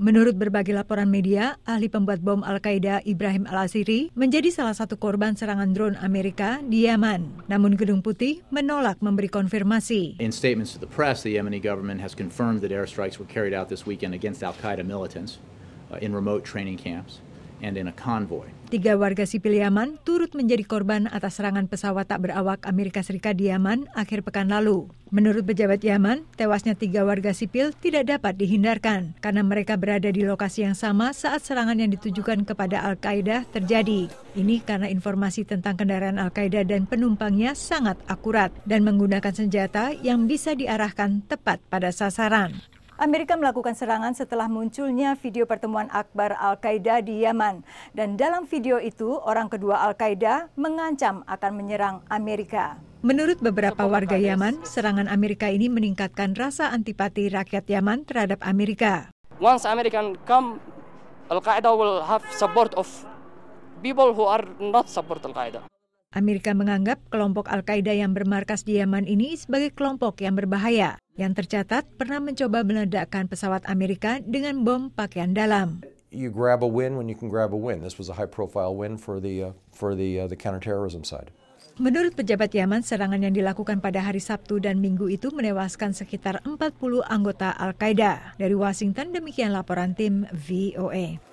Menurut berbagai laporan media, ahli pembuat bom Al-Qaeda Ibrahim Al-Asiri menjadi salah satu korban serangan drone Amerika di Yaman. Namun Gedung Putih menolak memberi konfirmasi. In statements to the press, the Yemeni government has confirmed that airstrikes were carried out this weekend against Al-Qaeda militants uh, in remote training camps and in a convoy. Tiga warga sipil Yaman turut menjadi korban atas serangan pesawat tak berawak Amerika Serikat di Yaman akhir pekan lalu. Menurut pejabat Yaman, tewasnya tiga warga sipil tidak dapat dihindarkan karena mereka berada di lokasi yang sama saat serangan yang ditujukan kepada Al-Qaeda terjadi. Ini karena informasi tentang kendaraan Al-Qaeda dan penumpangnya sangat akurat dan menggunakan senjata yang bisa diarahkan tepat pada sasaran. Amerika melakukan serangan setelah munculnya video pertemuan akbar Al-Qaeda di Yaman. Dan dalam video itu, orang kedua Al-Qaeda mengancam akan menyerang Amerika. Menurut beberapa warga Yaman, serangan Amerika ini meningkatkan rasa antipati rakyat Yaman terhadap Amerika. Once American come, Al-Qaeda will have support of people who are not support Al-Qaeda. Amerika menganggap kelompok Al-Qaeda yang bermarkas di Yaman ini sebagai kelompok yang berbahaya, yang tercatat pernah mencoba meledakkan pesawat Amerika dengan bom pakaian dalam. You grab a win when you can grab a win. This was a high-profile win for the uh, for uh, the counterterrorism side. Menurut pejabat Yaman, serangan yang dilakukan pada hari Sabtu dan Minggu itu menewaskan sekitar 40 anggota Al-Qaeda. Dari Washington, demikian laporan tim VOA.